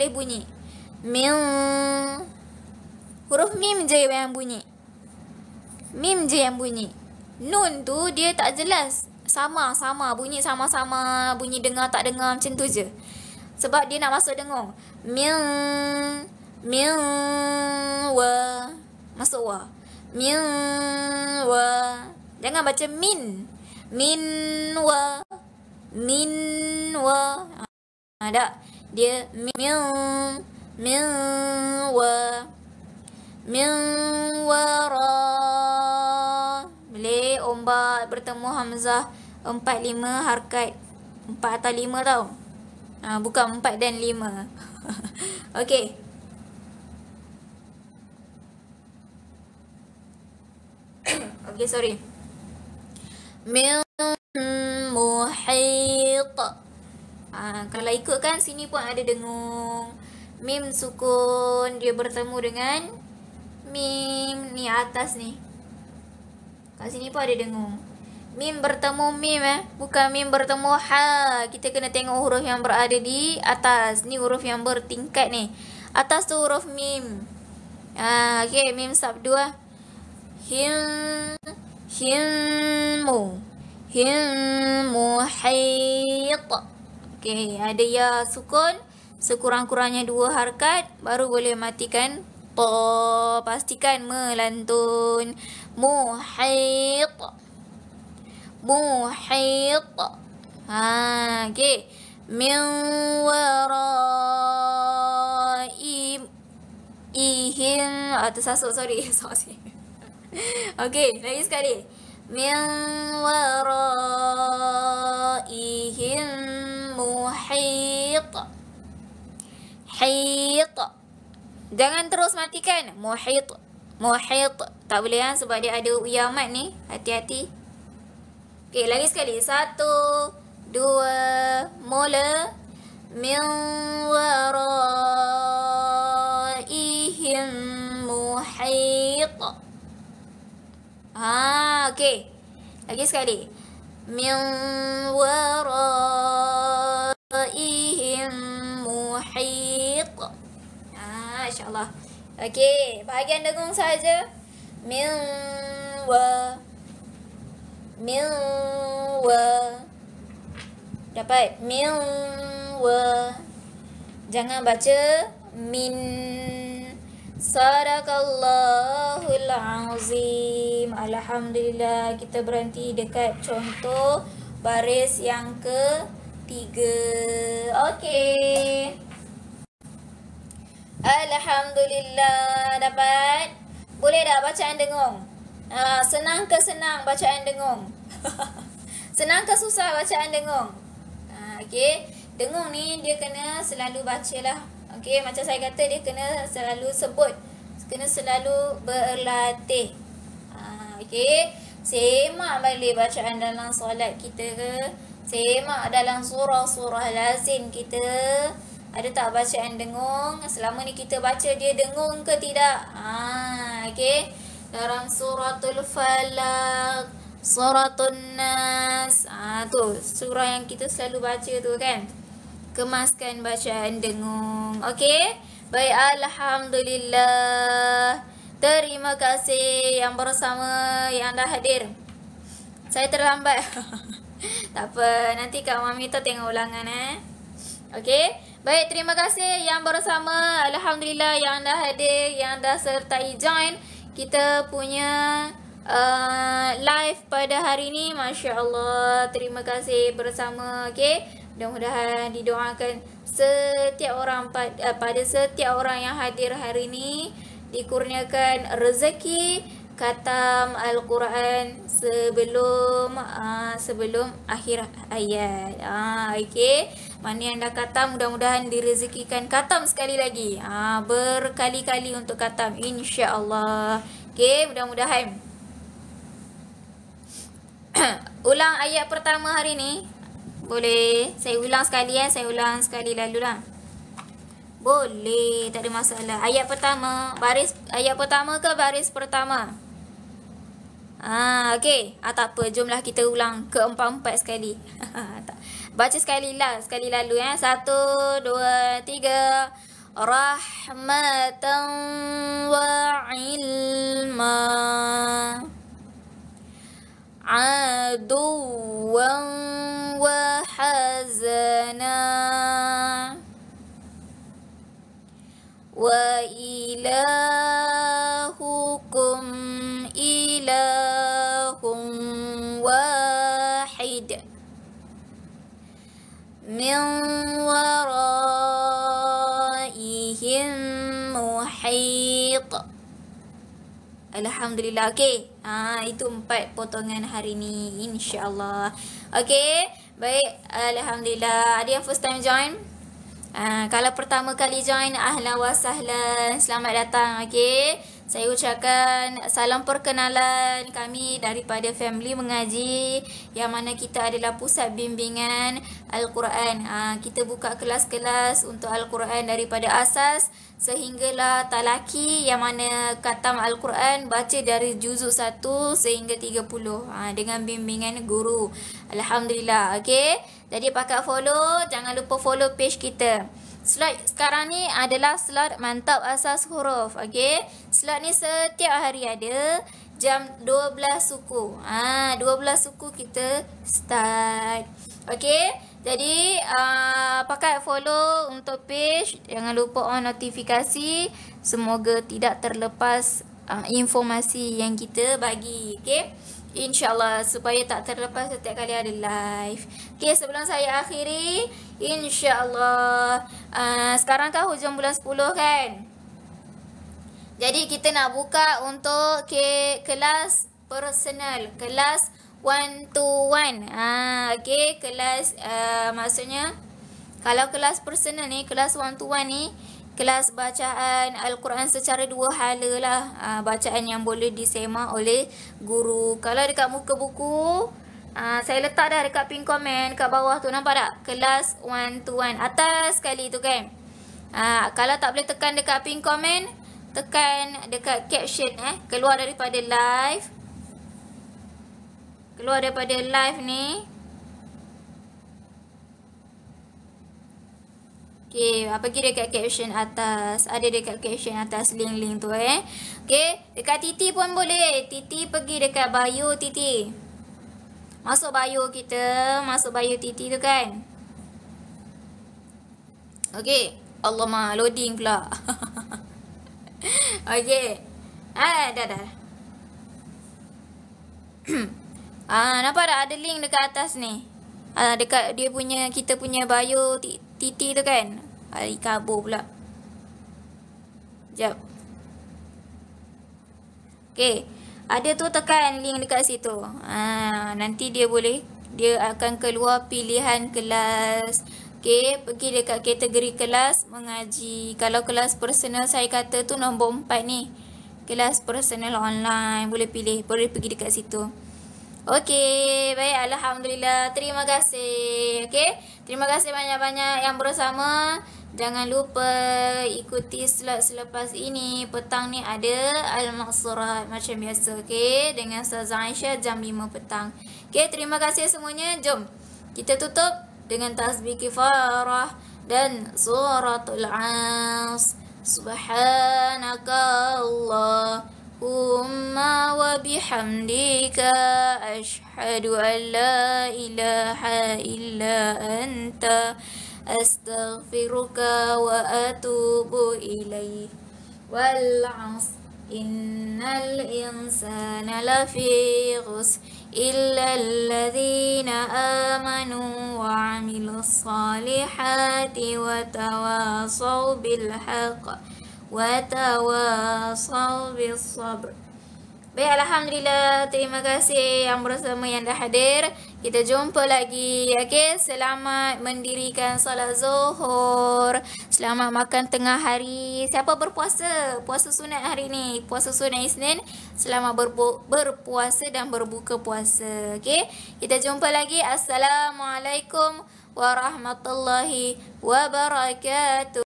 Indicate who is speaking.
Speaker 1: boleh bunyi Mim Huruf mim je yang bunyi Mim je yang bunyi Nun tu dia tak jelas Sama-sama bunyi sama-sama Bunyi dengar tak dengar macam tu je Sebab dia nak masuk dengar Mim Mim Wa Masuk wa Mim Wa Jangan baca min Min Wa Min Wa Ada ha, dia min min wa min ombak bertemu hamzah 4 5 harakat 4 atau 5 tau ha, bukan 4 dan 5 okey okay sorry min muhit Ah, kalau ikut kan sini pun ada dengung mim sukun dia bertemu dengan mim ni atas ni kat sini pun ada dengung mim bertemu mim eh bukan mim bertemu ha kita kena tengok huruf yang berada di atas ni huruf yang bertingkat ni atas tu huruf mim ha okey mim sabdu dua him himu himu him Okey, ada ya sukun sekurang-kurangnya dua harkat baru boleh matikan to pastikan melantun muhit muhit ha okey min warai ihim atau ah, sasuk sorry sorry okey lagi sekali min warai ihim muhit hit jangan terus matikan muhit muhit tak boleh kan sebab dia ada uyamat ni hati-hati Okay, lagi sekali satu dua mula min waraihim muhit ha okey lagi sekali min waraihim tepuk. Ha, insyaAllah. Okey, bahagian dengung saja. Miu wa. Miu wa. Dapat miu wa. Jangan baca min. Sadaqallahul azim. Alhamdulillah kita berhenti dekat contoh baris yang ke tiga. Okay. Alhamdulillah dapat. Boleh dah bacaan dengung? Ha, senang ke senang bacaan dengung? senang ke susah bacaan dengung? Ha, okay. Dengung ni dia kena selalu baca lah. Okay. Macam saya kata dia kena selalu sebut. Kena selalu berlatih. Ha, okay. Semak balik bacaan dalam solat kita ke? Semak dalam surah-surah lazim kita ada tak bacaan dengung? Selama ni kita baca dia dengung ke tidak? Ah, okey. Dalam suratul falak, suratul nas. Ah, tu surah yang kita selalu baca tu kan? Kemaskan bacaan dengung. Okey. Baik, Alhamdulillah. Terima kasih yang bersama, yang dah hadir. Saya terlambat. tak apa, nanti Kak Mami tu tengok ulangan eh. Okay, Baik, terima kasih yang bersama. Alhamdulillah yang dah hadir, yang dah sertai join kita punya uh, live pada hari ini. Masya-Allah. Terima kasih bersama. Okey. Mudah-mudahan didoakan setiap orang pada, uh, eh, pada setiap orang yang hadir hari ini dikurniakan rezeki khatam al-Quran sebelum uh, sebelum akhir ayat. Ah, okey. Mana yang dah katam mudah-mudahan direzekikan katam sekali lagi. Ha, Berkali-kali untuk katam. Insya Allah. Okay, mudah-mudahan. ulang ayat pertama hari ni. Boleh. Saya ulang sekali ya. Saya ulang sekali lalu lah. Boleh. Tak ada masalah. Ayat pertama. Baris ayat pertama ke baris pertama? Ah, ha, okay. Ah, tak apa. Jomlah kita ulang keempat-empat sekali. tak. Baca sekali lah, sekali lalu ya. Satu, dua, tiga. Rahmatan wa ilma. Aduwan wa hazana. Wa haid. Alhamdulillah. okay. Ha, itu empat potongan hari ni. InsyaAllah. Okay, Baik. Alhamdulillah. Ada yang first time join? Ha, kalau pertama kali join, ahlan wa sahlan. Selamat datang. okay. Saya ucapkan salam perkenalan kami daripada family mengaji yang mana kita adalah pusat bimbingan Al-Quran. Ha, kita buka kelas-kelas untuk Al-Quran daripada asas sehinggalah talaki yang mana katam Al-Quran baca dari juzuk 1 sehingga 30 ha, dengan bimbingan guru. Alhamdulillah. Okay? Jadi pakai follow, jangan lupa follow page kita. Slot sekarang ni adalah slot mantap asas huruf. Okey. Slot ni setiap hari ada jam 12 suku. Ah, ha, 12 suku kita start. Okey. Jadi uh, pakai follow untuk page. Jangan lupa on notifikasi. Semoga tidak terlepas uh, informasi yang kita bagi. Okey. InsyaAllah supaya tak terlepas setiap kali ada live. Okey sebelum saya akhiri. InsyaAllah uh, Sekarang kan hujung bulan 10 kan Jadi kita nak buka untuk ke kelas personal Kelas one to one uh, ah, Okay, kelas uh, maksudnya Kalau kelas personal ni, kelas one to one ni Kelas bacaan Al-Quran secara dua hala lah uh, Bacaan yang boleh disemak oleh guru Kalau dekat muka buku Kalau dekat muka buku Uh, saya letak dah dekat pin komen kat bawah tu. Nampak tak? Kelas 1 to 1. Atas sekali tu kan. Uh, kalau tak boleh tekan dekat pin komen. Tekan dekat caption eh. Keluar daripada live. Keluar daripada live ni. Okay. apa ah, Pergi dekat caption atas. Ada dekat caption atas link-link tu eh. Okay. Dekat titi pun boleh. Titi pergi dekat bio Titi. Masuk bio kita, masuk bio titi tu kan. Okey, Allah ma loading pula. Okey. Ah, dah dah. ah, nampak tak ada link dekat atas ni. Ah, dekat dia punya kita punya bio titi tu kan. Ai ah, kabo pula. Jap. Okey. Ada tu tekan link dekat situ. Ha, nanti dia boleh. Dia akan keluar pilihan kelas. Okay, pergi dekat kategori kelas mengaji. Kalau kelas personal saya kata tu nombor empat ni. Kelas personal online. Boleh pilih. Boleh pergi dekat situ. Okay, baik. Alhamdulillah. Terima kasih. Okay, terima kasih banyak-banyak yang bersama. Jangan lupa ikuti slot selepas ini. Petang ni ada Al-Maqsurat macam biasa. Okay? Dengan Saza Aisyah jam 5 petang. Okay, terima kasih semuanya. Jom kita tutup dengan tasbih kifarah dan suratul as. Subhanaka Allah. Umma wa bihamdika ashadu an la ilaha illa anta. أستغفرك وأتوب إليه والعصر إن الإنسان لفي خسر إلا الذين آمنوا وعملوا الصالحات وتواصوا بالحق وتواصوا بالصبر Baik, Alhamdulillah. Terima kasih yang bersama yang dah hadir. Kita jumpa lagi. okay? selamat mendirikan salat zuhur. Selamat makan tengah hari. Siapa berpuasa? Puasa sunat hari ni. Puasa sunat Isnin. Selamat berbu berpuasa dan berbuka puasa. okay? kita jumpa lagi. Assalamualaikum warahmatullahi wabarakatuh.